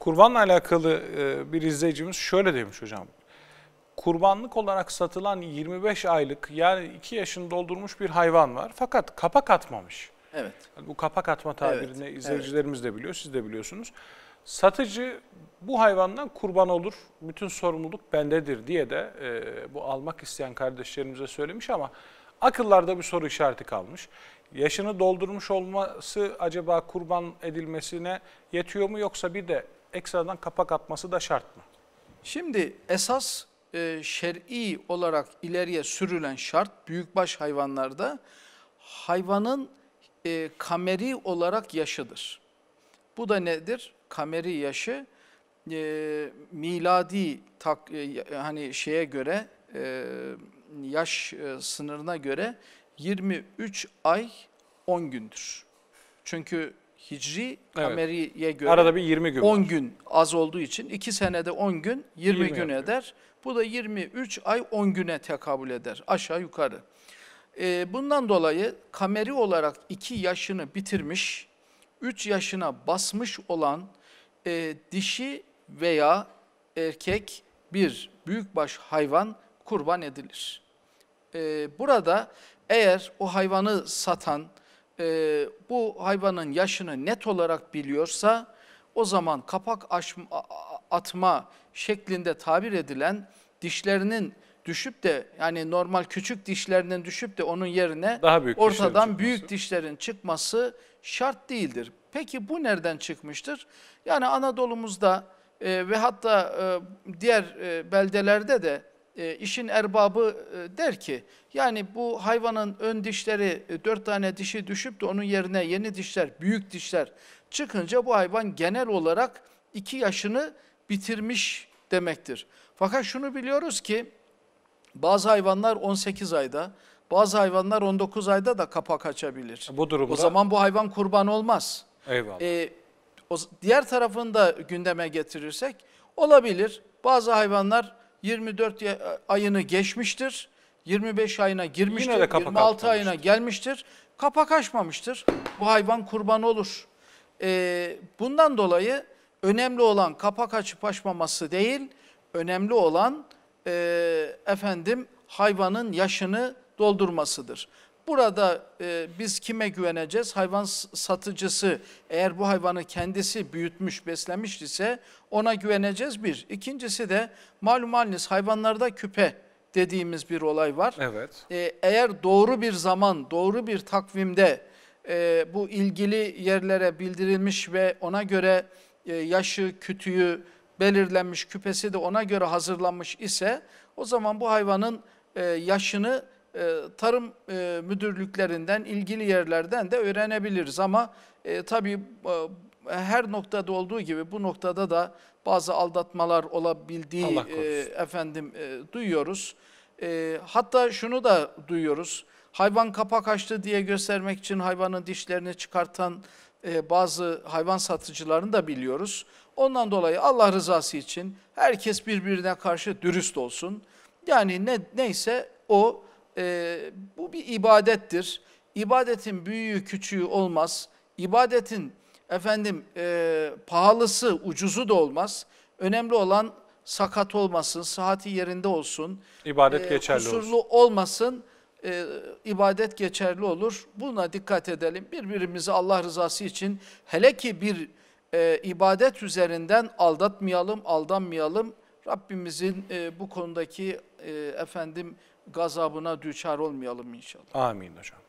Kurbanla alakalı e, bir izleyicimiz şöyle demiş hocam. Kurbanlık olarak satılan 25 aylık yani 2 yaşını doldurmuş bir hayvan var fakat kapak atmamış. Evet. Yani bu kapak atma tabirini evet, izleyicilerimiz evet. de biliyor, siz de biliyorsunuz. Satıcı bu hayvandan kurban olur, bütün sorumluluk bendedir diye de e, bu almak isteyen kardeşlerimize söylemiş ama akıllarda bir soru işareti kalmış. Yaşını doldurmuş olması acaba kurban edilmesine yetiyor mu yoksa bir de ekstradan kapak atması da şart mı? Şimdi esas e, şer'i olarak ileriye sürülen şart büyükbaş hayvanlarda hayvanın e, kameri olarak yaşıdır. Bu da nedir? Kameri yaşı e, miladi tak, e, hani şeye göre e, yaş e, sınırına göre 23 ay 10 gündür. Çünkü Hicri evet. kameriye göre Arada bir 20 gün 10 var. gün az olduğu için 2 senede 10 gün 20, 20 gün yapıyor. eder. Bu da 23 ay 10 güne tekabül eder aşağı yukarı. Ee, bundan dolayı kameri olarak 2 yaşını bitirmiş, 3 yaşına basmış olan e, dişi veya erkek bir büyükbaş hayvan kurban edilir. Ee, burada eğer o hayvanı satan, e, bu hayvanın yaşını net olarak biliyorsa o zaman kapak aşma, atma şeklinde tabir edilen dişlerinin düşüp de yani normal küçük dişlerinin düşüp de onun yerine Daha büyük ortadan dişlerin büyük dişlerin çıkması şart değildir. Peki bu nereden çıkmıştır? Yani Anadolu'muzda e, ve hatta e, diğer e, beldelerde de e, işin erbabı e, der ki yani bu hayvanın ön dişleri e, dört tane dişi düşüp de onun yerine yeni dişler, büyük dişler çıkınca bu hayvan genel olarak iki yaşını bitirmiş demektir. Fakat şunu biliyoruz ki bazı hayvanlar 18 ayda, bazı hayvanlar 19 ayda da kapak açabilir. Bu durumda? O zaman bu hayvan kurban olmaz. Eyvallah. Ee, o, diğer tarafını da gündeme getirirsek olabilir. Bazı hayvanlar 24 ayını geçmiştir. 25 ayına girmiştir. 26 ayına gelmiştir. Kapak açmamıştır. Bu hayvan kurban olur. Ee, bundan dolayı önemli olan kapak açıp açmaması değil, önemli olan e, efendim hayvanın yaşını doldurmasıdır. Burada e, biz kime güveneceğiz? Hayvan satıcısı eğer bu hayvanı kendisi büyütmüş, beslemiş ise ona güveneceğiz bir. İkincisi de malum haliniz hayvanlarda küpe dediğimiz bir olay var. Evet. E, eğer doğru bir zaman, doğru bir takvimde e, bu ilgili yerlere bildirilmiş ve ona göre e, yaşı, kütüğü belirlenmiş, küpesi de ona göre hazırlanmış ise o zaman bu hayvanın e, yaşını e, tarım e, müdürlüklerinden, ilgili yerlerden de öğrenebiliriz. Ama e, tabii e, her noktada olduğu gibi bu noktada da bazı aldatmalar olabildiği efendim duyuyoruz. hatta şunu da duyuyoruz. Hayvan kapak açtı diye göstermek için hayvanın dişlerini çıkartan bazı hayvan satıcılarını da biliyoruz. Ondan dolayı Allah rızası için herkes birbirine karşı dürüst olsun. Yani ne neyse o e, bu bir ibadettir. İbadetin büyüğü küçüğü olmaz. İbadetin efendim e, pahalısı ucuzu da olmaz. Önemli olan sakat olmasın, sıhhati yerinde olsun. İbadet e, geçerli kusurlu olsun. olmasın. E, ibadet geçerli olur. Buna dikkat edelim. Birbirimizi Allah rızası için hele ki bir e, ibadet üzerinden aldatmayalım, aldanmayalım. Rabbimizin e, bu konudaki e, efendim gazabına düçar olmayalım inşallah. Amin hocam.